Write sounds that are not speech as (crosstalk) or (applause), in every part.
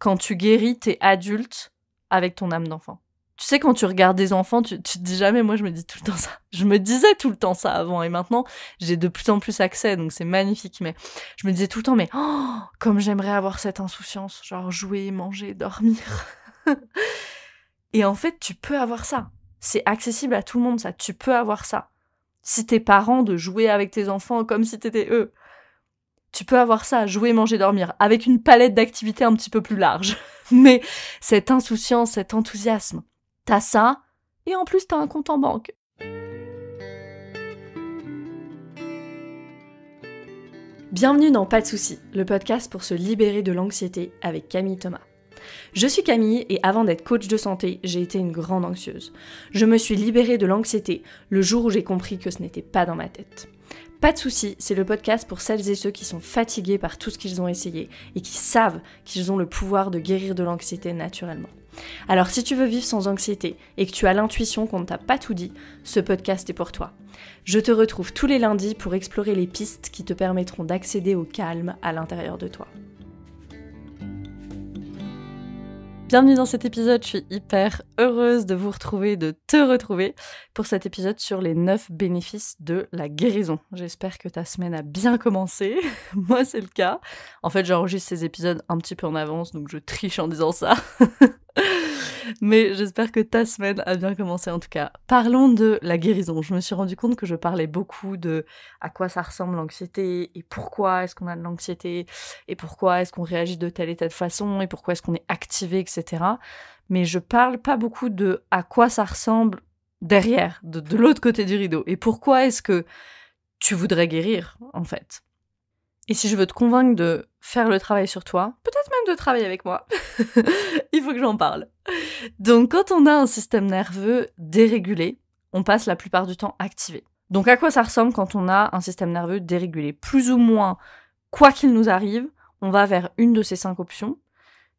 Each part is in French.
quand tu guéris, t'es adulte avec ton âme d'enfant. Tu sais, quand tu regardes des enfants, tu, te dis jamais, moi je me dis tout le temps ça. Je me disais tout le temps ça avant et maintenant j'ai de plus en plus accès, donc c'est magnifique. Mais je me disais tout le temps, mais oh, comme j'aimerais avoir cette insouciance, genre jouer, manger, dormir. (laughs) et en fait, tu peux avoir ça. C'est accessible à tout le monde, ça. Tu peux avoir ça. Si tes parents, de jouer avec tes enfants comme si t'étais eux tu peux avoir ça, jouer, manger, dormir, avec une palette d'activités un petit peu plus large. (laughs) Mais cette insouciance, cet enthousiasme, t'as ça, et en plus t'as un compte en banque. Bienvenue dans Pas de soucis, le podcast pour se libérer de l'anxiété avec Camille Thomas. Je suis Camille et avant d'être coach de santé, j'ai été une grande anxieuse. Je me suis libérée de l'anxiété le jour où j'ai compris que ce n'était pas dans ma tête. Pas de souci, c'est le podcast pour celles et ceux qui sont fatigués par tout ce qu'ils ont essayé et qui savent qu'ils ont le pouvoir de guérir de l'anxiété naturellement. Alors si tu veux vivre sans anxiété et que tu as l'intuition qu'on ne t'a pas tout dit, ce podcast est pour toi. Je te retrouve tous les lundis pour explorer les pistes qui te permettront d'accéder au calme à l'intérieur de toi. Bienvenue dans cet épisode, je suis hyper heureuse de vous retrouver, de te retrouver pour cet épisode sur les 9 bénéfices de la guérison. J'espère que ta semaine a bien commencé, (laughs) moi c'est le cas. En fait j'enregistre ces épisodes un petit peu en avance, donc je triche en disant ça. (laughs) (laughs) Mais j'espère que ta semaine a bien commencé en tout cas. Parlons de la guérison. Je me suis rendu compte que je parlais beaucoup de à quoi ça ressemble l'anxiété et pourquoi est-ce qu'on a de l'anxiété et pourquoi est-ce qu'on réagit de telle et telle façon et pourquoi est-ce qu'on est activé, etc. Mais je parle pas beaucoup de à quoi ça ressemble derrière, de, de l'autre côté du rideau. Et pourquoi est-ce que tu voudrais guérir en fait et si je veux te convaincre de faire le travail sur toi, peut-être même de travailler avec moi, (laughs) il faut que j'en parle. Donc quand on a un système nerveux dérégulé, on passe la plupart du temps activé. Donc à quoi ça ressemble quand on a un système nerveux dérégulé Plus ou moins, quoi qu'il nous arrive, on va vers une de ces cinq options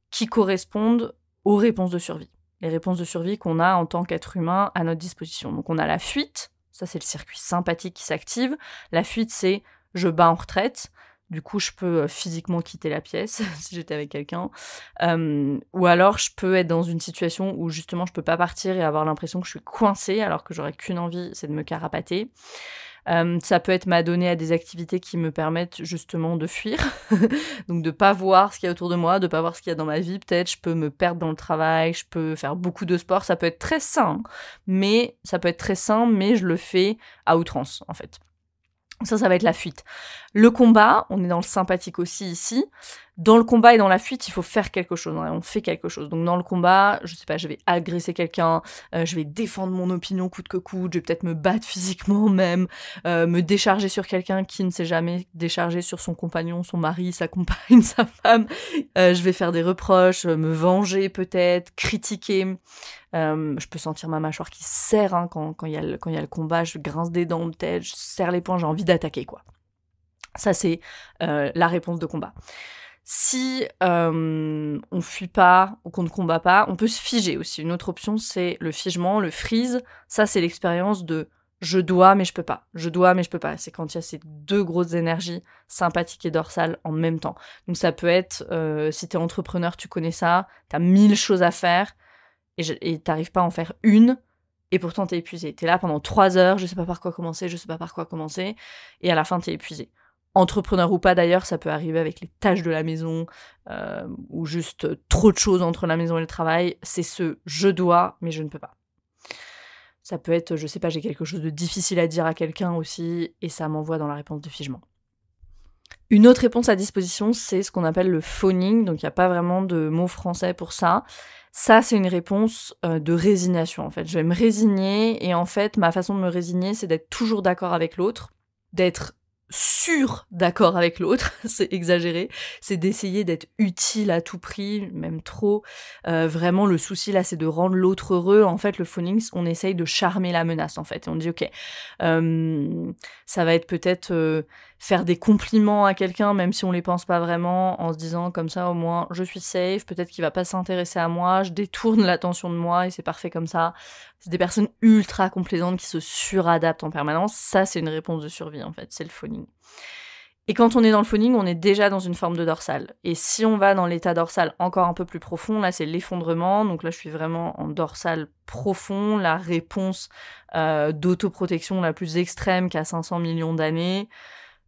qui correspondent aux réponses de survie. Les réponses de survie qu'on a en tant qu'être humain à notre disposition. Donc on a la fuite, ça c'est le circuit sympathique qui s'active. La fuite c'est je bats en retraite du coup, je peux euh, physiquement quitter la pièce (laughs) si j'étais avec quelqu'un. ou alors, je peux être dans une situation où justement, je ne peux pas partir et avoir l'impression que je suis coincée alors que j'aurais qu'une envie, c'est de me carapater. ça peut être m'adonner à des activités qui me permettent justement de fuir, (laughs) donc de pas voir ce qu'il y a autour de moi, de pas voir ce qu'il y a dans ma vie. Peut-être je peux me perdre dans le travail, je peux faire beaucoup de sport. Ça peut être très sain, mais ça peut être très sain, mais je le fais à outrance en fait. Ça, ça va être la fuite. Le combat, on est dans le sympathique aussi ici. Dans le combat et dans la fuite, il faut faire quelque chose. on fait quelque chose. Donc dans le combat, je sais pas, je vais agresser quelqu'un, euh, je vais défendre mon opinion coûte que coûte, je vais peut-être me battre (laughs) physiquement même, euh, me décharger sur quelqu'un qui ne s'est jamais déchargé sur son compagnon, son mari, sa compagne, (laughs) sa femme. Euh, je vais faire des reproches, me venger peut-être, critiquer. Euh, je peux sentir ma mâchoire qui serre hein, quand il y, a le, y a le combat. Je grince des dents, peut-être, je serre les poings, j'ai envie d'attaquer, quoi. Ça, c'est euh, la réponse de combat. Si euh, on fuit pas ou qu'on ne combat pas, on peut se figer aussi. Une autre option, c'est le figement, le freeze. Ça, c'est l'expérience de je dois mais je peux pas, je dois mais je peux pas. C'est quand il y a ces deux grosses énergies sympathiques et dorsales en même temps. Donc ça peut être, euh, si es entrepreneur, tu connais ça, tu as mille choses à faire, et t'arrives pas à en faire une et pourtant t'es épuisé. T'es là pendant trois heures, je sais pas par quoi commencer, je sais pas par quoi commencer, et à la fin t'es épuisé. Entrepreneur ou pas d'ailleurs, ça peut arriver avec les tâches de la maison euh, ou juste trop de choses entre la maison et le travail. C'est ce je dois mais je ne peux pas. Ça peut être, je sais pas, j'ai quelque chose de difficile à dire à quelqu'un aussi et ça m'envoie dans la réponse de figement. Une autre réponse à disposition, c'est ce qu'on appelle le phoning, donc il n'y a pas vraiment de mot français pour ça. Ça, c'est une réponse euh, de résignation, en fait. Je vais me résigner, et en fait, ma façon de me résigner, c'est d'être toujours d'accord avec l'autre, d'être sûr d'accord avec l'autre, (laughs) c'est exagéré, c'est d'essayer d'être utile à tout prix, même trop. Euh, vraiment, le souci là, c'est de rendre l'autre heureux. En fait, le phoning, on essaye de charmer la menace, en fait. on dit, ok, euh, ça va être peut-être faire des compliments à quelqu'un, même si on les pense pas vraiment, en se disant comme ça au moins je suis safe, peut-être qu'il va pas s'intéresser à moi, je détourne l'attention de moi et c'est parfait comme ça. C'est des personnes ultra complaisantes qui se suradaptent en permanence. Ça, c'est une réponse de survie en fait, c'est le phoning. Et quand on est dans le phoning, on est déjà dans une forme de dorsale. Et si on va dans l'état dorsal encore un peu plus profond, là c'est l'effondrement. Donc là je suis vraiment en dorsale profond, la réponse euh, d'autoprotection la plus extrême qu'à 500 millions d'années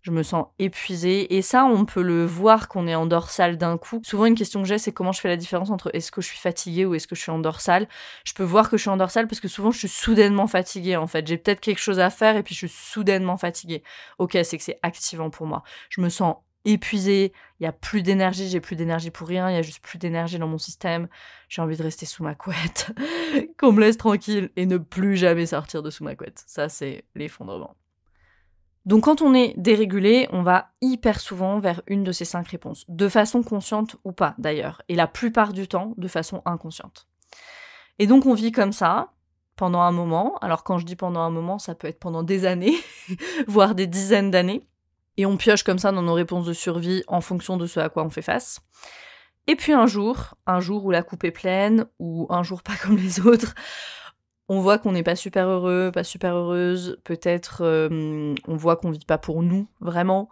je me sens épuisée. Et ça, on peut le voir qu'on est en dorsale d'un coup. Souvent, une question que j'ai, c'est comment je fais la différence entre est-ce que je suis fatiguée ou est-ce que je suis en dorsale. Je peux voir que je suis en dorsale parce que souvent, je suis soudainement fatiguée, en fait. J'ai peut-être quelque chose à faire et puis je suis soudainement fatiguée. Ok, c'est que c'est activant pour moi. Je me sens épuisée, il y a plus d'énergie, j'ai plus d'énergie pour rien, il y a juste plus d'énergie dans mon système, j'ai envie de rester sous ma couette, (laughs) qu'on me laisse tranquille et ne plus jamais sortir de sous ma couette. Ça, c'est l'effondrement. Donc quand on est dérégulé, on va hyper souvent vers une de ces cinq réponses, de façon consciente ou pas d'ailleurs, et la plupart du temps de façon inconsciente. Et donc on vit comme ça pendant un moment, alors quand je dis pendant un moment, ça peut être pendant des années, (laughs) voire des dizaines d'années, et on pioche comme ça dans nos réponses de survie en fonction de ce à quoi on fait face. Et puis un jour, un jour où la coupe est pleine, ou un jour pas (laughs) comme les autres, on voit qu'on n'est pas super heureux, pas super heureuse, peut-être euh, on voit qu'on vit pas pour nous, vraiment.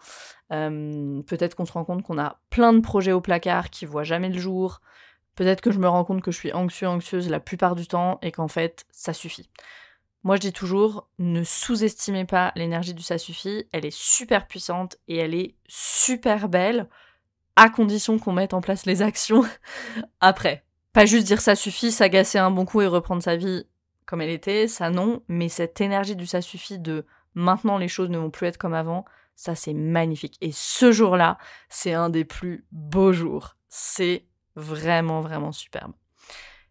Euh, peut-être qu'on se rend compte qu'on a plein de projets au placard qui voient jamais le jour. Peut-être que je me rends compte que je suis anxieux, anxieuse la plupart du temps et qu'en fait, ça suffit. Moi, je dis toujours, ne sous-estimez pas l'énergie du ça suffit. Elle est super puissante et elle est super belle, à condition qu'on mette en place les actions (laughs) après. Pas juste dire ça suffit, s'agacer un bon coup et reprendre sa vie comme elle était, ça non, mais cette énergie du ça suffit de maintenant les choses ne vont plus être comme avant, ça c'est magnifique. Et ce jour-là, c'est un des plus beaux jours. C'est vraiment, vraiment superbe.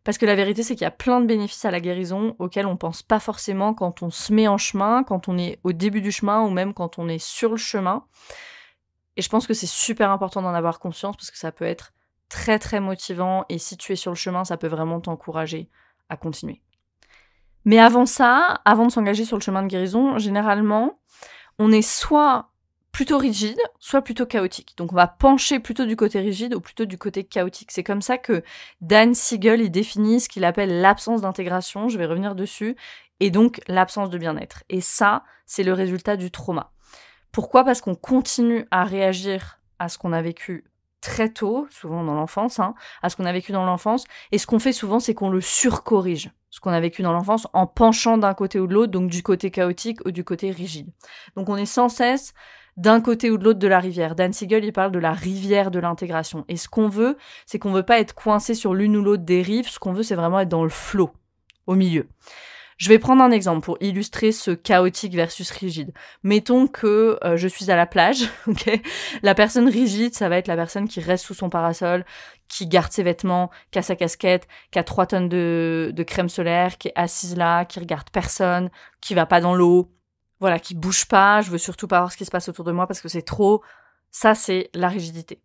Parce que la vérité, c'est qu'il y a plein de bénéfices à la guérison auxquels on pense pas forcément quand on se met en chemin, quand on est au début du chemin ou même quand on est sur le chemin. Et je pense que c'est super important d'en avoir conscience parce que ça peut être très très motivant et si tu es sur le chemin, ça peut vraiment t'encourager à continuer. Mais avant ça, avant de s'engager sur le chemin de guérison, généralement, on est soit plutôt rigide, soit plutôt chaotique. Donc on va pencher plutôt du côté rigide ou plutôt du côté chaotique. C'est comme ça que Dan Siegel y définit ce qu'il appelle l'absence d'intégration, je vais revenir dessus, et donc l'absence de bien-être. Et ça, c'est le résultat du trauma. Pourquoi Parce qu'on continue à réagir à ce qu'on a vécu très tôt, souvent dans l'enfance, hein, à ce qu'on a vécu dans l'enfance, et ce qu'on fait souvent, c'est qu'on le surcorrige ce qu'on a vécu dans l'enfance en penchant d'un côté ou de l'autre, donc du côté chaotique ou du côté rigide. Donc on est sans cesse d'un côté ou de l'autre de la rivière. Dan Siegel, il parle de la rivière de l'intégration. Et ce qu'on veut, c'est qu'on veut pas être coincé sur l'une ou l'autre des rives. Ce qu'on veut, c'est vraiment être dans le flot, au milieu. Je vais prendre un exemple pour illustrer ce chaotique versus rigide. Mettons que euh, je suis à la plage, (laughs) ok La personne rigide, ça va être la personne qui reste sous son parasol, qui garde ses vêtements, qui a sa casquette, qui a trois tonnes de, crème solaire, qui est assise là, qui regarde personne, qui va pas dans l'eau, voilà, qui bouge pas, je veux surtout pas voir ce qui se passe autour de moi parce que c'est trop. Ça, c'est la rigidité.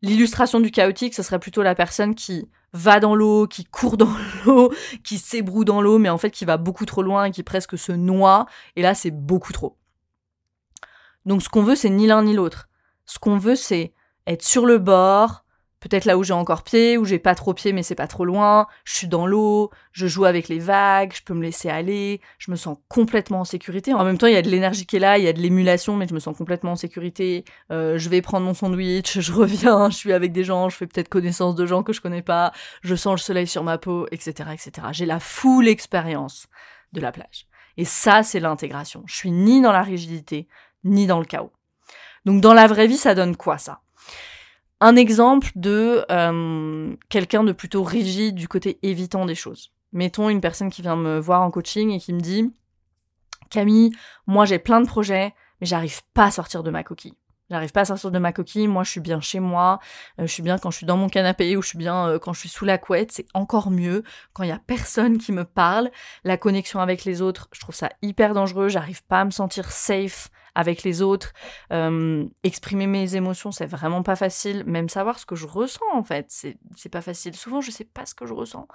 L'illustration du chaotique, ce serait plutôt la personne qui va dans l'eau, qui court dans (laughs) l'eau, qui s'ébroue dans l'eau, mais en fait qui va beaucoup trop loin et qui presque se noie. Et là, c'est beaucoup trop. Donc ce qu'on veut, c'est ni l'un ni l'autre. Ce qu'on veut, c'est être sur le bord, peut-être là où j'ai encore pied, où j'ai pas trop pied mais c'est pas trop loin, je suis dans l'eau, je joue avec les vagues, je peux me laisser aller, je me sens complètement en sécurité. En même temps, il y a de l'énergie qui est là, il y a de l'émulation, mais je me sens complètement en sécurité. Euh, je vais prendre mon sandwich, (laughs) je reviens, je suis avec des gens, je fais peut-être connaissance de gens que je connais pas, je sens le soleil sur ma peau, etc. etc. J'ai la full expérience de la plage. Et ça, c'est l'intégration. Je suis ni dans la rigidité, ni dans le chaos. Donc dans la vraie vie, ça donne quoi ça un exemple de euh, quelqu'un de plutôt rigide du côté évitant des choses. Mettons une personne qui vient me voir en coaching et qui me dit Camille, moi j'ai plein de projets, mais j'arrive pas à sortir de ma coquille. J'arrive pas à sortir de ma coquille, moi je suis bien chez moi, euh, je suis bien quand je suis dans mon canapé ou je suis bien euh, quand je suis sous la couette, c'est encore mieux quand il y a personne qui me parle. La connexion avec les autres, je trouve ça hyper dangereux, j'arrive pas à me sentir safe avec les autres. Euh, exprimer mes émotions, c'est vraiment pas facile. Même savoir ce que je ressens, en fait, c'est pas facile. Souvent, je sais pas ce que je ressens.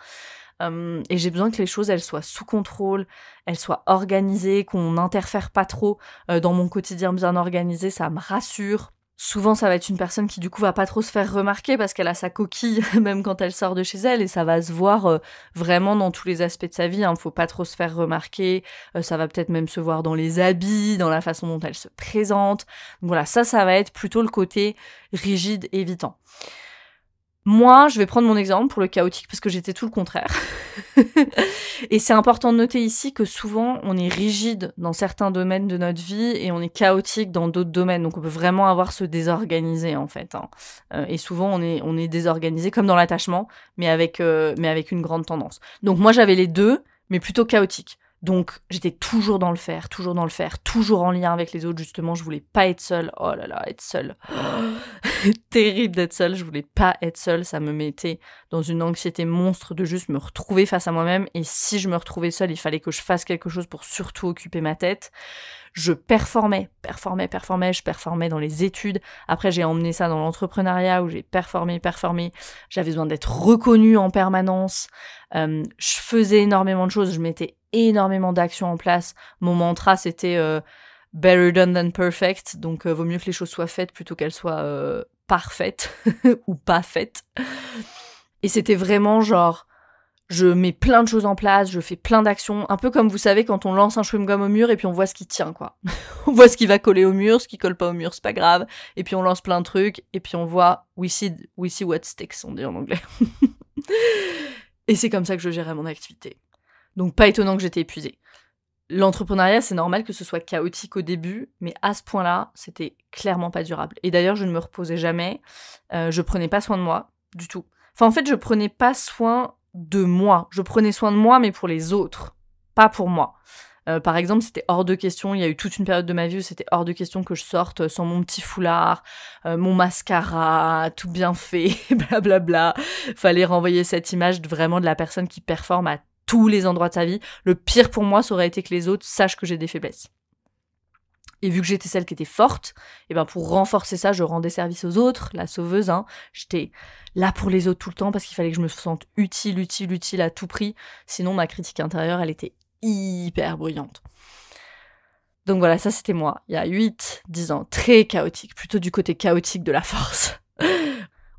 Euh, et j'ai besoin que les choses, elles soient sous contrôle, elles soient organisées, qu'on n'interfère pas trop euh, dans mon quotidien bien organisé. Ça me rassure souvent ça va être une personne qui du coup va pas trop se faire remarquer parce qu'elle a sa coquille (laughs) même quand elle sort de chez elle et ça va se voir euh, vraiment dans tous les aspects de sa vie. Hein. Faut pas trop se faire remarquer. Euh, ça va peut-être même se voir dans les habits, dans la façon dont elle se présente. voilà, ça, ça va être plutôt le côté rigide, évitant. Moi, je vais prendre mon exemple pour le chaotique parce que j'étais tout le contraire. (laughs) et c'est important de noter ici que souvent, on est rigide dans certains domaines de notre vie et on est chaotique dans d'autres domaines. Donc, on peut vraiment avoir se désorganiser en fait. Hein. Euh, et souvent, on est, on est désorganisé comme dans l'attachement, mais, avec, euh, mais avec une grande tendance. Donc, moi, j'avais les deux, mais plutôt chaotique. Donc j'étais toujours dans le faire, toujours dans le faire, toujours en lien avec les autres. Justement, je voulais pas être seule. Oh là là, être seule. (gasps) Ah (laughs) terrible d'être seule. Je voulais pas être seule. Ça me mettait dans une anxiété monstre de juste me retrouver face à moi-même. Et si je me retrouvais seule, il fallait que je fasse quelque chose pour surtout occuper ma tête. Je performais, performais, performais. Je performais dans les études. Après, j'ai emmené ça dans l'entrepreneuriat où j'ai performé, performé. J'avais besoin d'être reconnue en permanence. Euh, je faisais énormément de choses. Je mettais énormément d'actions en place. Mon mantra, c'était euh, better done than perfect, donc euh, vaut mieux que les choses soient faites plutôt qu'elles soient euh, parfaites (laughs) ou pas faites. Et c'était vraiment genre, je mets plein de choses en place, je fais plein d'actions, un peu comme vous savez quand on lance un chewing-gum au mur et puis on voit ce qui tient quoi. (laughs) on voit ce qui va coller au mur, ce qui colle pas au mur, c'est pas grave, et puis on lance plein de trucs et puis on voit we see we see what sticks on dit en anglais. (laughs) et c'est comme ça que je gérais mon activité. Donc pas étonnant que j'étais épuisée. L'entrepreneuriat, c'est normal que ce soit chaotique au début, mais à ce point-là, c'était clairement pas durable. Et d'ailleurs, je ne me reposais jamais, euh, je prenais pas soin de moi du tout. Enfin, en fait, je prenais pas soin de moi. Je prenais soin de moi, mais pour les autres, pas pour moi. Euh, par exemple, c'était hors de question. Il y a eu toute une période de ma vie où c'était hors de question que je sorte euh, sans mon petit foulard, mon mascara, tout bien fait, (laughs) blablabla. Fallait renvoyer cette image vraiment de la personne qui performe à tous les endroits de sa vie. Le pire pour moi, ça aurait été que les autres sachent que j'ai des faiblesses. Et vu que j'étais celle qui était forte, et eh ben pour renforcer ça, je rendais service aux autres, la sauveuse. Hein. J'étais là pour les autres tout le temps parce qu'il fallait que je me sente utile, utile, utile à tout prix. Sinon, ma critique intérieure, elle était hyper bruyante. Donc voilà, ça c'était moi, il y a 8, 10 ans, très chaotique, plutôt du côté chaotique de la force.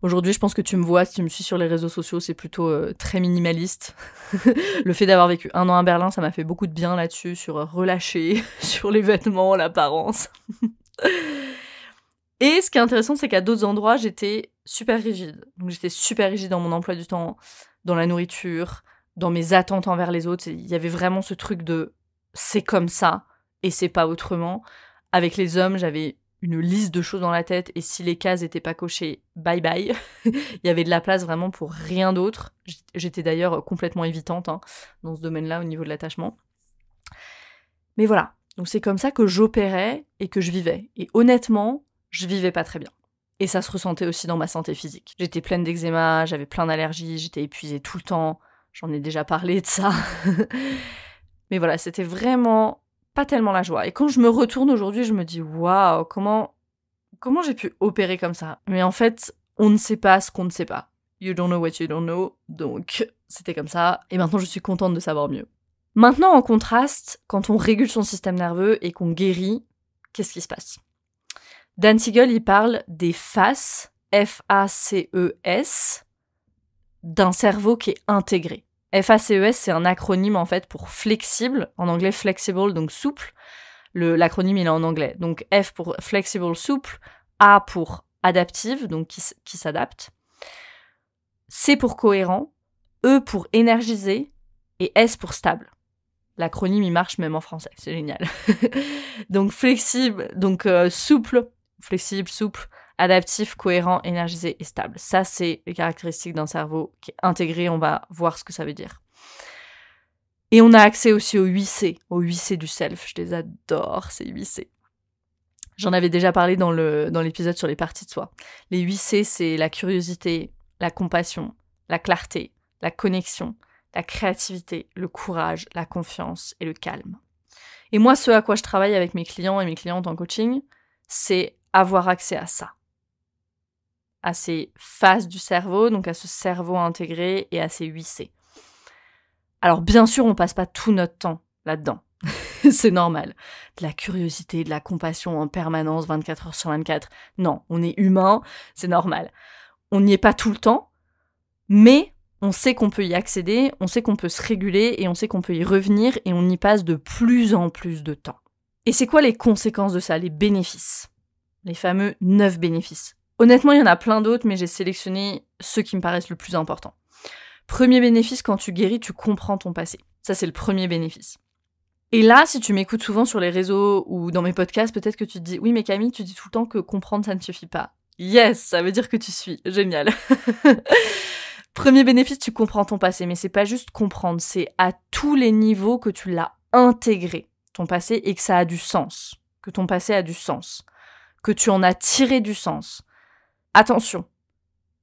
Aujourd'hui, je pense que tu me vois, si tu me suis sur les réseaux sociaux, c'est plutôt euh, très minimaliste. (laughs) le fait d'avoir vécu un an à Berlin, ça m'a fait beaucoup de bien là-dessus, sur euh, relâcher, (laughs) sur les vêtements, l'apparence. (laughs) Et ce qui est intéressant, c'est qu'à d'autres endroits, j'étais super rigide. Donc j'étais super rigide dans mon emploi du temps, dans la nourriture, dans mes attentes envers les autres. Il y avait vraiment ce truc de c'est comme ça et c'est pas autrement. Avec les hommes, j'avais une liste de choses dans la tête et si les cases n'étaient pas cochées, bye bye. (laughs) Il y avait de la place vraiment pour rien d'autre. J'étais d'ailleurs complètement évitante hein, dans ce domaine-là au niveau de l'attachement. Mais voilà, donc c'est comme ça que j'opérais et que je vivais. Et honnêtement, je vivais pas très bien. Et ça se ressentait aussi dans ma santé physique. J'étais pleine d'eczéma, j'avais plein d'allergies, j'étais épuisée tout le temps. J'en ai déjà parlé de ça. (laughs) Mais voilà, c'était vraiment pas tellement la joie. Et quand je me retourne aujourd'hui, je me dis waouh, comment comment j'ai pu opérer comme ça Mais en fait, on ne sait pas ce qu'on ne sait pas. You don't know what you don't know. Donc, c'était comme ça et maintenant je suis contente de savoir mieux. Maintenant en contraste, quand on régule son système nerveux et qu'on guérit, qu'est-ce qui se passe Dan Siegel, il parle des faces F A C E S d'un cerveau qui est intégré. FACES, c'est un acronyme en fait pour flexible, en anglais flexible, donc souple. L'acronyme, il est en anglais. Donc F pour flexible, souple, A pour adaptive, donc qui, s'adapte, C pour cohérent, E pour énergisé et S pour stable. L'acronyme, il marche même en français, c'est génial. (laughs) donc flexible, donc euh, souple, flexible, souple, adaptif, cohérent, énergisé et stable. Ça, c'est les caractéristiques d'un cerveau qui est intégré. On va voir ce que ça veut dire. Et on a accès aussi aux 8C, aux 8C du self. Je les adore, ces 8C. J'en avais déjà parlé dans, le, dans l'épisode sur les parties de soi. Les 8C, c'est la curiosité, la compassion, la clarté, la connexion, la créativité, le courage, la confiance et le calme. Et moi, ce à quoi je travaille avec mes clients et mes clientes en coaching, c'est avoir accès à ça à ces faces du cerveau, donc à ce cerveau intégré et à ces 8C. Alors bien sûr, on ne passe pas tout notre temps là-dedans. (laughs) c'est normal. De la curiosité, de la compassion en permanence 24 heures sur 24. Non, on est humain, c'est normal. On n'y est pas tout le temps, mais on sait qu'on peut y accéder, on sait qu'on peut se réguler et on sait qu'on peut y revenir et on y passe de plus en plus de temps. Et c'est quoi les conséquences de ça, les bénéfices Les fameux neuf bénéfices Honnêtement, il y en a plein d'autres, mais j'ai sélectionné ceux qui me paraissent le plus important. Premier bénéfice, quand tu guéris, tu comprends ton passé. Ça, c'est le premier bénéfice. Et là, si tu m'écoutes souvent sur les réseaux ou dans mes podcasts, peut-être que tu te dis Oui, mais Camille, tu dis tout le temps que comprendre, ça ne suffit pas. Yes, ça veut dire que tu suis. Génial. (laughs) Premier bénéfice, tu comprends ton passé, mais c'est pas juste comprendre, c'est à tous les niveaux que tu l'as intégré, ton passé, et que ça a du sens, que ton passé a du sens, que tu en as tiré du sens, Attention,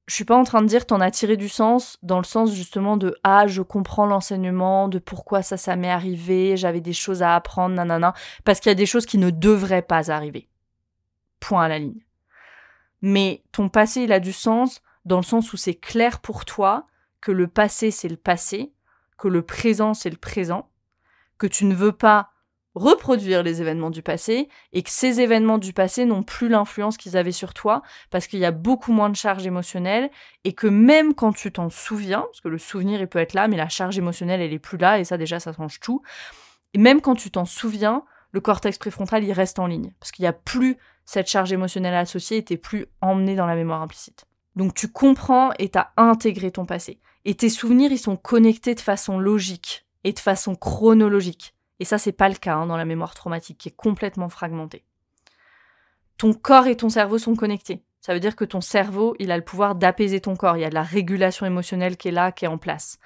je suis pas en train de dire t'en as tiré du sens, dans le sens justement de ah je comprends l'enseignement, de pourquoi ça ça m'est arrivé, j'avais des choses à apprendre, nanana, parce qu'il y a des choses qui ne devraient pas arriver. Point à la ligne. Mais ton passé il a du sens dans le sens où c'est clair pour toi que le passé c'est le passé, que le présent c'est le présent, que tu ne veux pas reproduire les événements du passé et que ces événements du passé n'ont plus l'influence qu'ils avaient sur toi parce qu'il y a beaucoup moins de charge émotionnelle et que même quand tu t'en souviens, parce que le souvenir il peut être là, mais la charge émotionnelle elle est plus là et ça déjà ça change tout. Et même quand tu t'en souviens, le cortex préfrontal il reste en ligne parce qu'il n'y a plus cette charge émotionnelle associée et t'es plus emmené dans la mémoire implicite. Donc tu comprends et t'as intégré ton passé. Et tes souvenirs, ils sont connectés de façon logique et de façon chronologique. Et ça, c'est pas le cas hein, dans la mémoire traumatique qui est complètement fragmentée. Ton corps et ton cerveau sont connectés. Ça veut dire que ton cerveau, il a le pouvoir d'apaiser ton corps. Il y a de la régulation émotionnelle qui est là, qui est en place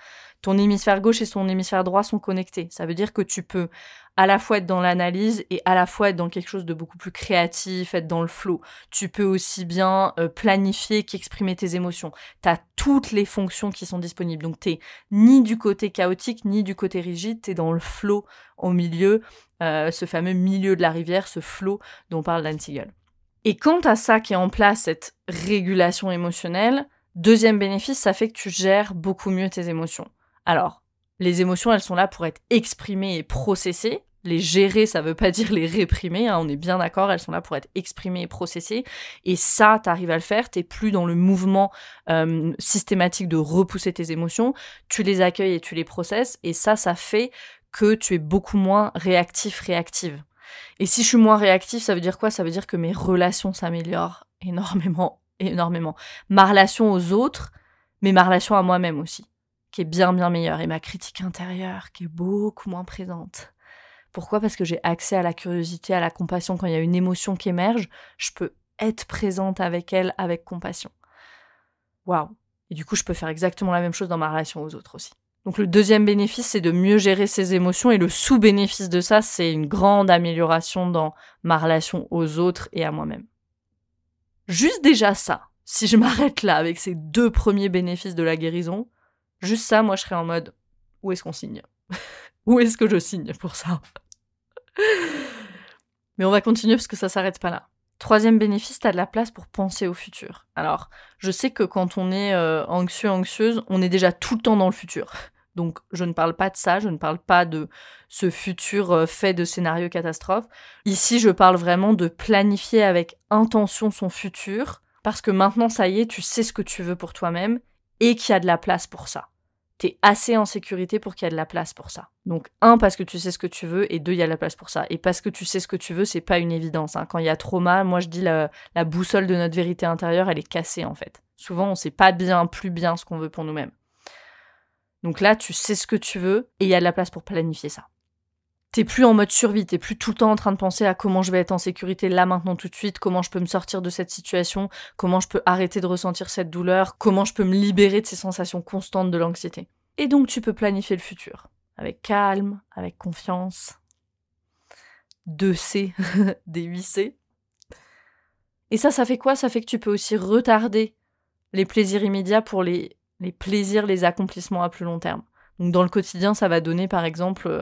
ton hémisphère gauche et son hémisphère droit sont connectés. Ça veut dire que tu peux à la fois être dans l'analyse et à la fois être dans quelque chose de beaucoup plus créatif, être dans le flow. Tu peux aussi bien euh, planifier qu'exprimer tes émotions. Tu as toutes les fonctions qui sont disponibles. Donc t'es ni du côté chaotique ni du côté rigide, tu es dans le flow au milieu, euh, ce fameux milieu de la rivière, ce flow dont parle Dan Et quant à ça qui est en place, cette régulation émotionnelle, deuxième bénéfice, ça fait que tu gères beaucoup mieux tes émotions. Alors, les émotions, elles sont là pour être exprimées et processées. Les gérer, ça veut pas dire les réprimer, hein, on est bien d'accord, elles sont là pour être exprimées et processées. Et ça, arrives à le faire, t'es plus dans le mouvement euh, systématique de repousser tes émotions, tu les accueilles et tu les processes, et ça, ça fait que tu es beaucoup moins réactif, réactive. Et si je suis moins réactif, ça veut dire quoi Ça veut dire que mes relations s'améliorent énormément, (laughs) énormément. Ma relation aux autres, mais ma relation à moi-même aussi qui est bien bien meilleure et ma critique intérieure qui est beaucoup moins présente. Pourquoi Parce que j'ai accès à la curiosité, à la compassion. Quand il y a une émotion qui émerge, je peux être présente avec elle avec compassion. Waouh Et du coup, je peux faire exactement la même chose dans ma relation aux autres aussi. Donc le deuxième bénéfice, c'est de mieux gérer ses émotions et le sous-bénéfice de ça, c'est une grande amélioration dans ma relation aux autres et à moi-même. Juste déjà ça, si je m'arrête là avec ces deux premiers bénéfices de la guérison, Juste ça, moi, je serais en mode où est-ce qu'on signe (laughs) Où est-ce que je signe pour ça (laughs) Mais on va continuer parce que ça s'arrête pas là. Troisième bénéfice, t'as de la place pour penser au futur. Alors, je sais que quand on est euh, anxieux, anxieuse, on est déjà tout le temps dans le futur. (laughs) Donc, je ne parle pas de ça, je ne parle pas de ce futur euh, fait de scénario catastrophe. Ici, je parle vraiment de planifier avec intention son futur, parce que maintenant, ça y est, tu sais ce que tu veux pour toi-même et qu'il y a de la place pour ça t'es assez en sécurité pour qu'il y ait de la place pour ça. Donc, un, parce que tu sais ce que tu veux, et deux, il y a de la place pour ça. Et parce que tu sais ce que tu veux, c'est pas une évidence. Hein. Quand il y a trauma, moi je dis la, la boussole de notre vérité intérieure, elle est cassée en fait. Souvent, on sait pas bien, plus bien ce qu'on veut pour nous-mêmes. Donc là, tu sais ce que tu veux, et il y a de la place pour planifier ça t'es plus en mode survie, t'es plus tout le temps en train de penser à comment je vais être en sécurité là maintenant tout de suite, comment je peux me sortir de cette situation, comment je peux arrêter de ressentir cette douleur, comment je peux me libérer de ces sensations constantes de l'anxiété. Et donc tu peux planifier le futur, avec calme, avec confiance. 2C, (laughs) des 8C. Et ça, ça fait quoi Ça fait que tu peux aussi retarder les plaisirs immédiats pour les, les plaisirs, les accomplissements à plus long terme. Donc dans le quotidien, ça va donner par exemple euh,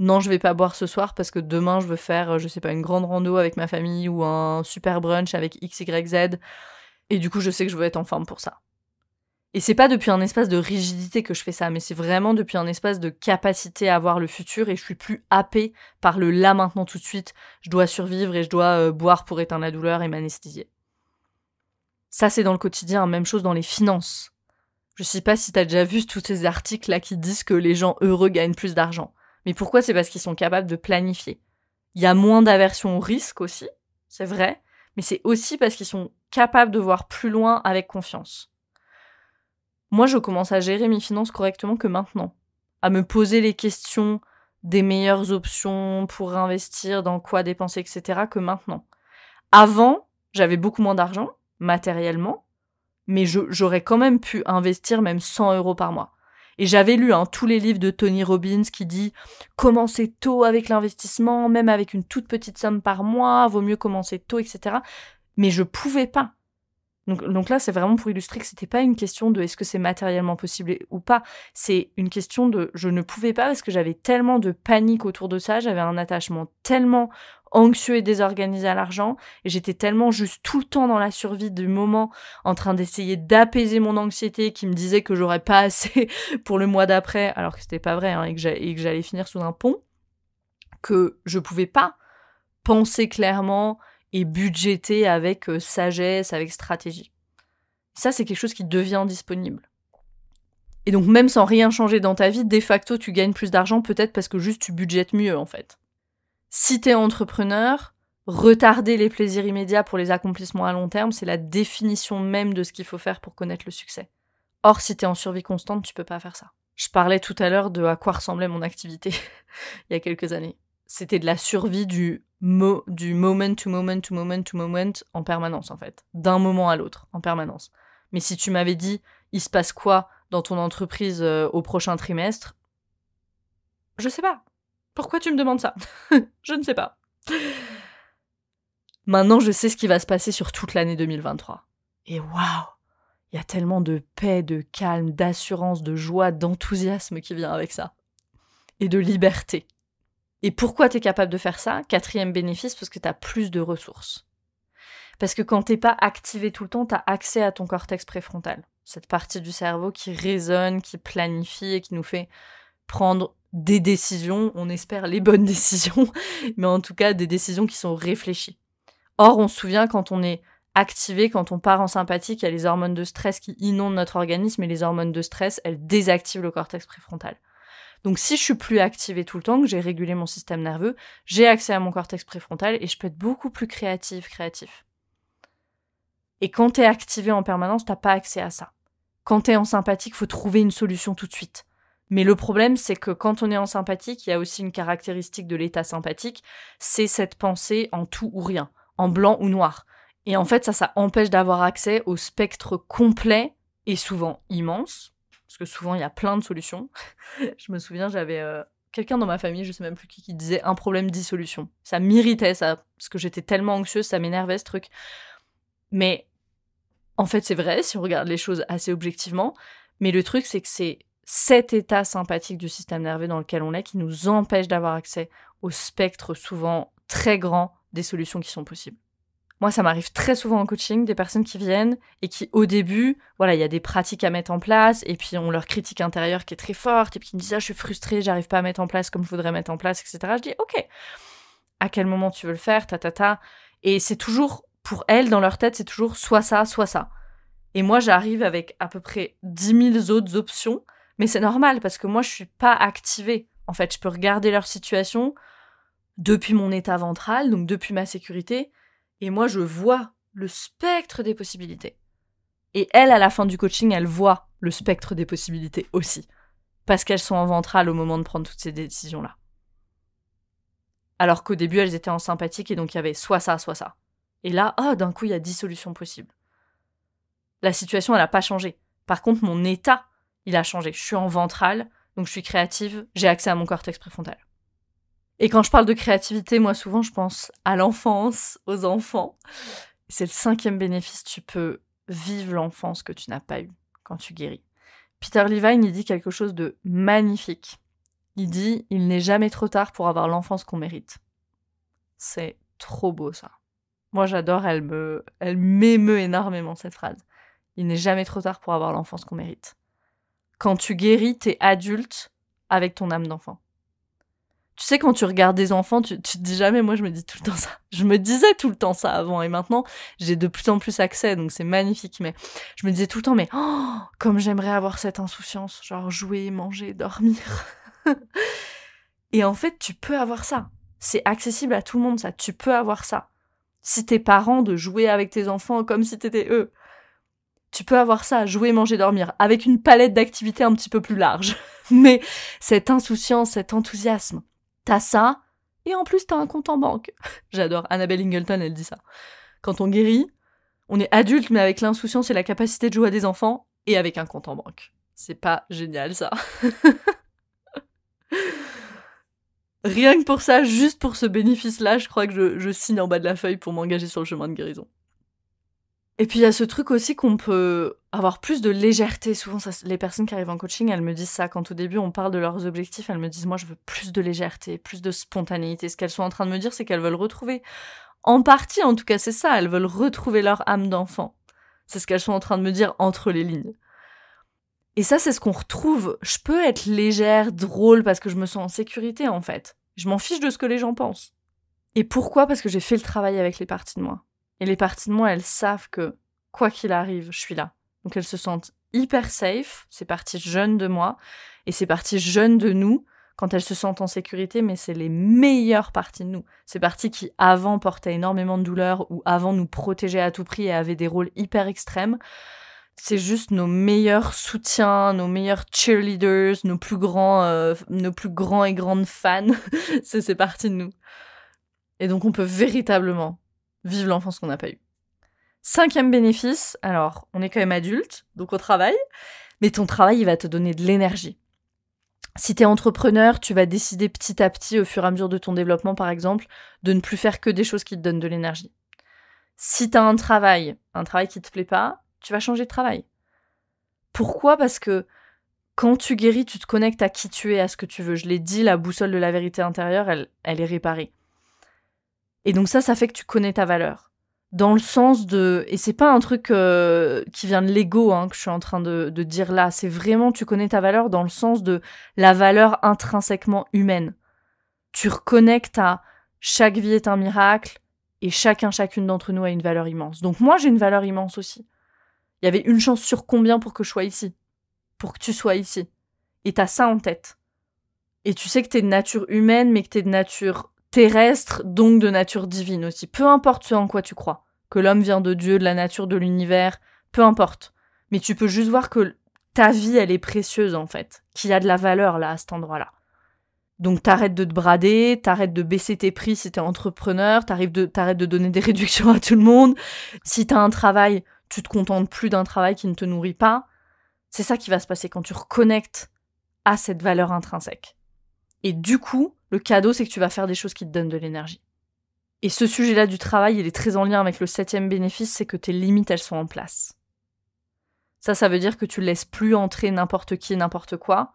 non, je vais pas boire ce soir parce que demain je veux faire, euh, je sais pas, une grande rando avec ma famille ou un super brunch avec XYZ. Et du coup, je sais que je veux être en forme pour ça. Et c'est pas depuis un espace de rigidité que je fais ça, mais c'est vraiment depuis un espace de capacité à voir le futur et je suis plus happée par le là maintenant tout de suite. Je dois survivre et je dois euh, boire pour éteindre la douleur et m'anesthésier. Ça, c'est dans le quotidien, même chose dans les finances. Je sais pas si t'as déjà vu tous ces articles là qui disent que les gens heureux gagnent plus d'argent. Mais pourquoi C'est parce qu'ils sont capables de planifier. Il y a moins d'aversion au risque aussi, c'est vrai, mais c'est aussi parce qu'ils sont capables de voir plus loin avec confiance. Moi, je commence à gérer mes finances correctement que maintenant, à me poser les questions des meilleures options pour investir, dans quoi dépenser, etc., que maintenant. Avant, j'avais beaucoup moins d'argent, matériellement, mais j'aurais quand même pu investir même 100 euros par mois. Et j'avais lu hein, tous les livres de Tony Robbins qui dit commencez tôt avec l'investissement, même avec une toute petite somme par mois, vaut mieux commencer tôt, etc. Mais je pouvais pas. Donc, donc là, c'est vraiment pour illustrer que c'était pas une question de est-ce que c'est matériellement possible ou pas. C'est une question de je ne pouvais pas parce que j'avais tellement de panique autour de ça, j'avais un attachement tellement anxieux et désorganisé à l'argent. Et j'étais tellement juste tout le temps dans la survie du moment en train d'essayer d'apaiser mon anxiété qui me disait que j'aurais pas assez (laughs) pour le mois d'après, alors que c'était pas vrai hein, et que j'allais finir sous un pont, que je pouvais pas penser clairement et budgéter avec euh, sagesse, avec stratégie. Ça, c'est quelque chose qui devient disponible. Et donc même sans rien changer dans ta vie, de facto, tu gagnes plus d'argent peut-être parce que juste tu budgètes mieux en fait si t'es entrepreneur, retarder les plaisirs immédiats pour les accomplissements à long terme, c'est la définition même de ce qu'il faut faire pour connaître le succès. Or, si t'es en survie constante, tu peux pas faire ça. Je parlais tout à l'heure de à quoi ressemblait mon activité (laughs) il y a quelques années. C'était de la survie du, moment to moment to moment to moment en permanence, en fait. D'un moment à l'autre, en permanence. Mais si tu m'avais dit, il se passe quoi dans ton entreprise euh, au prochain trimestre Je sais pas. Pourquoi tu me demandes ça (laughs) Je ne sais pas. Maintenant, je sais ce qui va se passer sur toute l'année 2023. Et waouh Il y a tellement de paix, de calme, d'assurance, de joie, d'enthousiasme qui vient avec ça. Et de liberté. Et pourquoi tu es capable de faire ça Quatrième bénéfice, parce que tu as plus de ressources. Parce que quand t'es pas activé tout le temps, tu as accès à ton cortex préfrontal. Cette partie du cerveau qui raisonne, qui planifie et qui nous fait prendre des décisions, on espère les bonnes (laughs) décisions, mais en tout cas des décisions qui sont réfléchies. Or, on se souvient quand on est activé, quand on part en sympathique, il y a les hormones de stress qui inondent notre organisme et les hormones de stress, elles désactivent le cortex préfrontal. Donc si je suis plus activé tout le temps, que j'ai régulé mon système nerveux, j'ai accès à mon cortex préfrontal et je peux être beaucoup plus créative, créatif. Et quand t'es activé en permanence, t'as pas accès à ça. Quand t'es en sympathique, faut trouver une solution tout de suite. Mais le problème, c'est que quand on est en sympathique, il y a aussi une caractéristique de l'état sympathique, c'est cette pensée en tout ou rien, en blanc ou noir. Et en fait, ça, ça empêche d'avoir accès au spectre complet et souvent immense, parce que souvent il y a plein de solutions. (laughs) je me souviens, j'avais euh, quelqu'un dans ma famille, je sais même plus qui, qui disait un problème, dix solutions. Ça m'irritait, ça, parce que j'étais tellement anxieuse, ça m'énervait ce truc. Mais en fait, c'est vrai si on regarde les choses assez objectivement. Mais le truc, c'est que c'est cet état sympathique du système nerveux dans lequel on est qui nous empêche d'avoir accès au spectre souvent très grand des solutions qui sont possibles. Moi, ça m'arrive très souvent en coaching, des personnes qui viennent et qui, au début, voilà, il y a des pratiques à mettre en place, et puis on leur critique intérieure qui est très forte, et puis qui me disent, ah, je suis frustrée, j'arrive pas à mettre en place comme je voudrais mettre en place, etc. Je dis, ok, à quel moment tu veux le faire, ta, ta, ta. Et c'est toujours, pour elles, dans leur tête, c'est toujours soit ça, soit ça. Et moi, j'arrive avec à peu près 10 000 autres options mais c'est normal parce que moi, je suis pas activée. En fait, je peux regarder leur situation depuis mon état ventral, donc depuis ma sécurité, et moi, je vois le spectre des possibilités. Et elle, à la fin du coaching, elle voit le spectre des possibilités aussi, parce qu'elles sont en ventral au moment de prendre toutes ces décisions-là. Alors qu'au début, elles étaient en sympathique et donc il y avait soit ça, soit ça. Et là, oh, d'un coup, il y a 10 solutions possibles. La situation, elle n'a pas changé. Par contre, mon état il a changé. Je suis en ventrale, donc je suis créative, j'ai accès à mon cortex préfrontal. Et quand je parle de créativité, moi souvent je pense à l'enfance, aux enfants. C'est le cinquième bénéfice, tu peux vivre l'enfance que tu n'as pas eue quand tu guéris. Peter Levine, il dit quelque chose de magnifique. Il dit Il n'est jamais trop tard pour avoir l'enfance qu'on mérite. C'est trop beau ça. Moi j'adore, elle me, elle m'émeut énormément cette phrase. Il n'est jamais trop tard pour avoir l'enfance qu'on mérite quand tu guéris, t'es adulte avec ton âme d'enfant. Tu sais, quand tu regardes des enfants, tu, te dis jamais, moi je me dis tout le temps ça. Je me disais tout le temps ça avant et maintenant j'ai de plus en plus accès, donc c'est magnifique. Mais je me disais tout le temps, mais oh, comme j'aimerais avoir cette insouciance, genre jouer, manger, dormir. (laughs) et en fait, tu peux avoir ça. C'est accessible à tout le monde, ça. Tu peux avoir ça. Si tes parents, de jouer avec tes enfants comme si t'étais eux tu peux avoir ça, jouer, manger, dormir, avec une palette d'activités un petit peu plus large. (laughs) Mais cette insouciance, cet enthousiasme, t'as ça, et en plus t'as un compte en banque. (laughs) J'adore, Annabelle Ingleton, elle dit ça. Quand on guérit, on est adulte, mais avec l'insouciance et la capacité de jouer à des enfants, et avec un compte en banque. C'est pas génial ça. (laughs) Rien que pour ça, juste pour ce bénéfice-là, je crois que je, je signe en bas de la feuille pour m'engager sur le chemin de guérison. Et puis il y a ce truc aussi qu'on peut avoir plus de légèreté. Souvent, les personnes qui arrivent en coaching, elles me disent ça. Quand au début, on parle de leurs objectifs, elles me disent Moi, je veux plus de légèreté, plus de spontanéité. Ce qu'elles sont en train de me dire, c'est qu'elles veulent retrouver, en partie en tout cas, c'est ça, elles veulent retrouver leur âme d'enfant. C'est ce qu'elles sont en train de me dire entre les lignes. Et ça, c'est ce qu'on retrouve. Je peux être légère, drôle, parce que je me sens en sécurité, en fait. Je m'en fiche de ce que les gens pensent. Et pourquoi Parce que j'ai fait le travail avec les parties de moi. Et les parties de moi, elles savent que, quoi qu'il arrive, je suis là. Donc elles se sentent hyper safe, ces parties jeunes de moi, et ces parties jeunes de nous, quand elles se sentent en sécurité, mais c'est les meilleures parties de nous. C'est parties qui, avant, portaient énormément de douleur ou avant nous protégeaient à tout prix et avaient des rôles hyper extrêmes. C'est juste nos meilleurs soutiens, nos meilleurs cheerleaders, nos plus grands, euh, nos plus grands et grandes fans. (laughs) c'est ces parties de nous. Et donc, on peut véritablement Vive l'enfance qu'on n'a pas eue. Cinquième bénéfice, alors on est quand même adulte, donc au travail, mais ton travail, il va te donner de l'énergie. Si tu es entrepreneur, tu vas décider petit à petit, au fur et à mesure de ton développement par exemple, de ne plus faire que des choses qui te donnent de l'énergie. Si tu as un travail, un travail qui te plaît pas, tu vas changer de travail. Pourquoi Parce que quand tu guéris, tu te connectes à qui tu es, à ce que tu veux. Je l'ai dit, la boussole de la vérité intérieure, elle est réparée. Et donc ça, ça fait que tu connais ta valeur. Dans le sens de... Et c'est pas un truc euh, qui vient de l'ego hein, que je suis en train de, dire là, c'est vraiment tu connais ta valeur dans le sens de la valeur intrinsèquement humaine. Tu reconnectes à chaque vie est un miracle et chacun, chacune d'entre nous a une valeur immense. Donc moi, j'ai une valeur immense aussi. Il y avait une chance sur combien pour que je sois ici Pour que tu sois ici. Et t'as ça en tête. Et tu sais que t'es de nature humaine, mais que t'es de nature terrestre, donc de nature divine aussi. Peu importe ce en quoi tu crois, que l'homme vient de Dieu, de la nature, de l'univers, peu importe. Mais tu peux juste voir que ta vie, elle est précieuse en fait, qu'il y a de la valeur là, à cet endroit-là. Donc t'arrêtes de te brader, t'arrêtes de baisser tes prix si t'es entrepreneur, t'arrêtes de, de donner des (laughs) réductions à tout le monde. Si t'as un travail, tu te contentes plus d'un travail qui ne te nourrit pas. C'est ça qui va se passer quand tu reconnectes à cette valeur intrinsèque. Et du coup, le cadeau, c'est que tu vas faire des choses qui te donnent de l'énergie. Et ce sujet-là du travail, il est très en lien avec le septième bénéfice, c'est que tes limites, elles sont en place. Ça, ça veut dire que tu laisses plus entrer n'importe qui, n'importe quoi,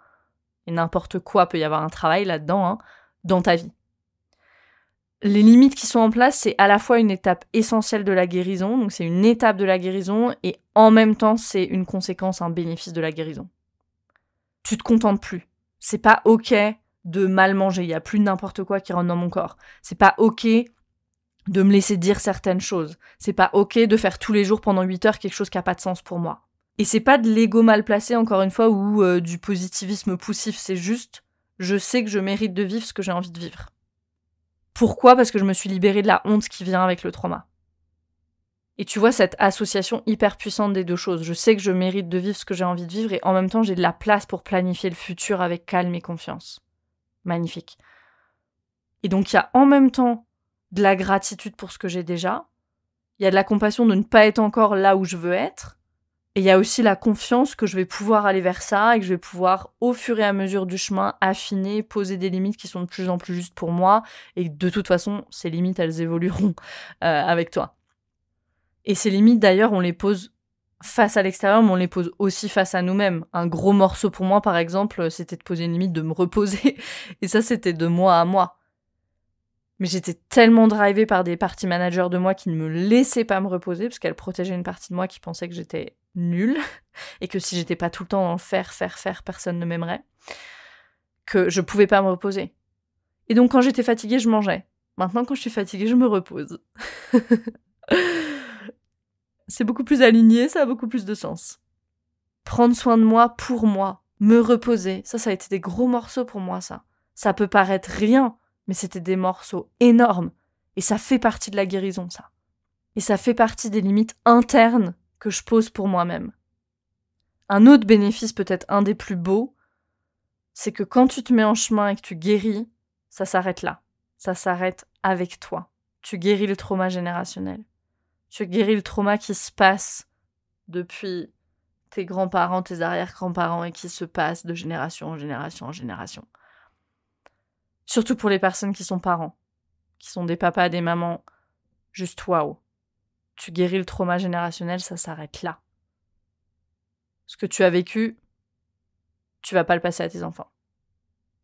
et n'importe quoi peut y avoir un travail là-dedans, hein, dans ta vie. Les limites qui sont en place, c'est à la fois une étape essentielle de la guérison, donc c'est une étape de la guérison, et en même temps, c'est une conséquence, un bénéfice de la guérison. Tu te contentes plus. C'est pas OK de mal manger. Il n'y a plus n'importe quoi qui rentre dans mon corps. C'est pas ok de me laisser dire certaines choses. C'est pas ok de faire tous les jours pendant 8 heures quelque chose qui n'a pas de sens pour moi. Et c'est pas de l'ego mal placé encore une fois ou euh, du positivisme poussif, c'est juste je sais que je mérite de vivre ce que j'ai envie de vivre. Pourquoi Parce que je me suis libérée de la honte qui vient avec le trauma. Et tu vois cette association hyper puissante des deux choses. Je sais que je mérite de vivre ce que j'ai envie de vivre et en même temps j'ai de la place pour planifier le futur avec calme et confiance magnifique. Et donc il y a en même temps de la gratitude pour ce que j'ai déjà, il y a de la compassion de ne pas être encore là où je veux être, et il y a aussi la confiance que je vais pouvoir aller vers ça et que je vais pouvoir, au fur et à mesure du chemin, affiner, poser des limites qui sont de plus en plus justes pour moi. Et de toute façon, ces limites, elles évolueront euh, avec toi. Et ces limites, d'ailleurs, on les pose face à l'extérieur, mais on les pose aussi face à nous-mêmes. Un gros morceau pour moi, par exemple, euh, c'était de poser une limite de me reposer. (laughs) Et ça, c'était de moi à moi. Mais j'étais tellement drivée par des parties managers de moi qui ne me laissaient pas me reposer, parce qu'elles protégeaient une partie de moi qui pensait que j'étais nulle, (laughs) et que si j'étais pas tout le temps dans faire, faire, faire, personne ne m'aimerait, que je pouvais pas me reposer. Et donc quand j'étais fatiguée, je mangeais. Maintenant, quand je suis fatiguée, je me repose. (laughs) C'est beaucoup plus aligné, ça a beaucoup plus de sens. Prendre soin de moi pour moi, me reposer, ça, ça a été des gros morceaux pour moi, ça. Ça peut paraître rien, mais c'était des morceaux énormes. Et ça fait partie de la guérison, ça. Et ça fait partie des limites internes que je pose pour moi-même. Un autre bénéfice, peut-être un des plus beaux, c'est que quand tu te mets en chemin et que tu guéris, ça s'arrête là. Ça s'arrête avec toi. Tu guéris le trauma générationnel tu guéris le trauma qui se passe depuis tes grands-parents, tes arrière-grands-parents et qui se passe de génération en génération en génération. Surtout pour les personnes qui sont parents, qui sont des papas, des mamans, juste waouh. Tu guéris le trauma générationnel, ça s'arrête là. Ce que tu as vécu, tu vas pas le passer à tes enfants.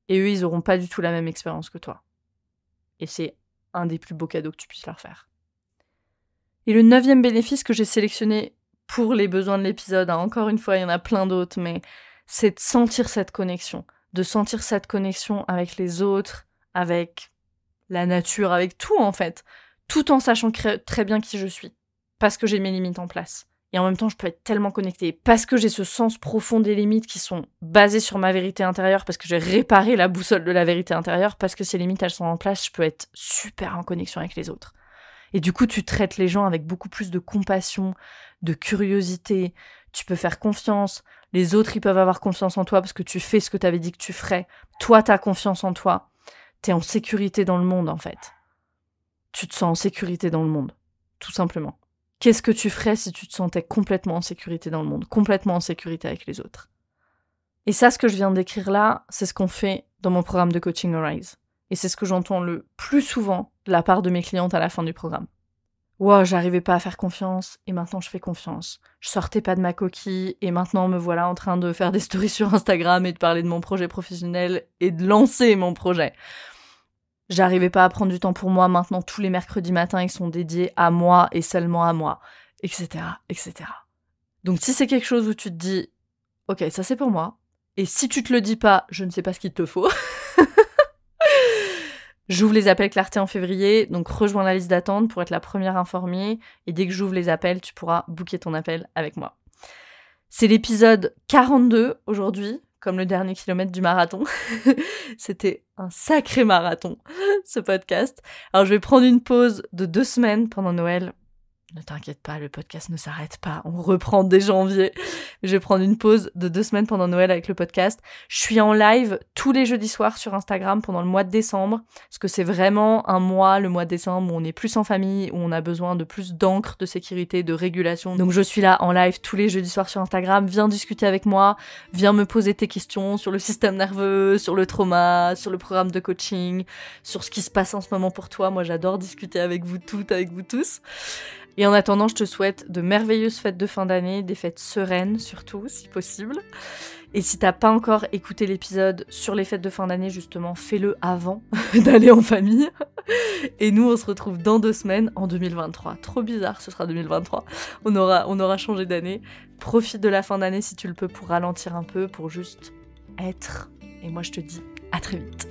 Et eux, ils n'auront pas du tout la même expérience que toi. Et c'est un des plus beaux cadeaux que tu puisses leur faire. Et le neuvième bénéfice que j'ai sélectionné pour les besoins de l'épisode, hein, encore une fois, il y en a plein d'autres, mais c'est de sentir cette connexion, de sentir cette connexion avec les autres, avec la nature, avec tout en fait, tout en sachant très bien qui je suis, parce que j'ai mes limites en place. Et en même temps, je peux être tellement connectée, parce que j'ai ce sens profond des limites qui sont basées sur ma vérité intérieure, parce que j'ai réparé la boussole de la vérité intérieure, parce que ces limites, elles sont en place, je peux être super en connexion avec les autres. Et du coup, tu traites les gens avec beaucoup plus de compassion, de curiosité, tu peux faire confiance, les autres, ils peuvent avoir confiance en toi parce que tu fais ce que tu avais dit que tu ferais, toi, tu as confiance en toi, tu es en sécurité dans le monde, en fait. Tu te sens en sécurité dans le monde, tout simplement. Qu'est-ce que tu ferais si tu te sentais complètement en sécurité dans le monde, complètement en sécurité avec les autres Et ça, ce que je viens d'écrire là, c'est ce qu'on fait dans mon programme de coaching Arise. Et c'est ce que j'entends le plus souvent de la part de mes clientes à la fin du programme. Wow, j'arrivais pas à faire confiance et maintenant je fais confiance. Je sortais pas de ma coquille et maintenant me voilà en train de faire des stories (laughs) sur Instagram et de parler de mon projet professionnel et de lancer mon projet. J'arrivais pas à prendre du temps pour moi, maintenant tous les mercredis matins ils sont dédiés à moi et seulement à moi, etc. etc. Donc si c'est quelque chose où tu te dis, ok, ça c'est pour moi, et si tu te le dis pas, je ne sais pas ce qu'il te faut. (laughs) J'ouvre les appels Clarté en février, donc rejoins la liste d'attente pour être la première informée. Et dès que j'ouvre les appels, tu pourras booker ton appel avec moi. C'est l'épisode 42 aujourd'hui, comme le dernier kilomètre du marathon. (laughs) C'était un sacré marathon, (laughs) ce podcast. Alors je vais prendre une pause de deux semaines pendant Noël ne t'inquiète pas, le podcast ne s'arrête pas. On reprend dès janvier. Je vais prendre une pause de deux semaines pendant Noël avec le podcast. Je suis en live tous les jeudis soirs sur Instagram pendant le mois de décembre. Parce que c'est vraiment un mois, le mois de décembre, où on est plus en famille, où on a besoin de plus d'encre, de sécurité, de régulation. Donc je suis là en live tous les jeudis soirs sur Instagram. Viens discuter avec moi. Viens me poser tes questions sur le système nerveux, sur le trauma, sur le programme de coaching, sur ce qui se passe en ce moment pour toi. Moi, j'adore discuter avec vous toutes, avec vous tous. Et en attendant, je te souhaite de merveilleuses fêtes de fin d'année, des fêtes sereines surtout, si possible. Et si t'as pas encore écouté l'épisode sur les fêtes de fin d'année, justement, fais-le avant (laughs) d'aller en famille. Et nous, on se retrouve dans deux semaines en 2023. Trop bizarre, ce sera 2023. On aura, on aura changé d'année. Profite de la fin d'année si tu le peux pour ralentir un peu, pour juste être. Et moi, je te dis à très vite.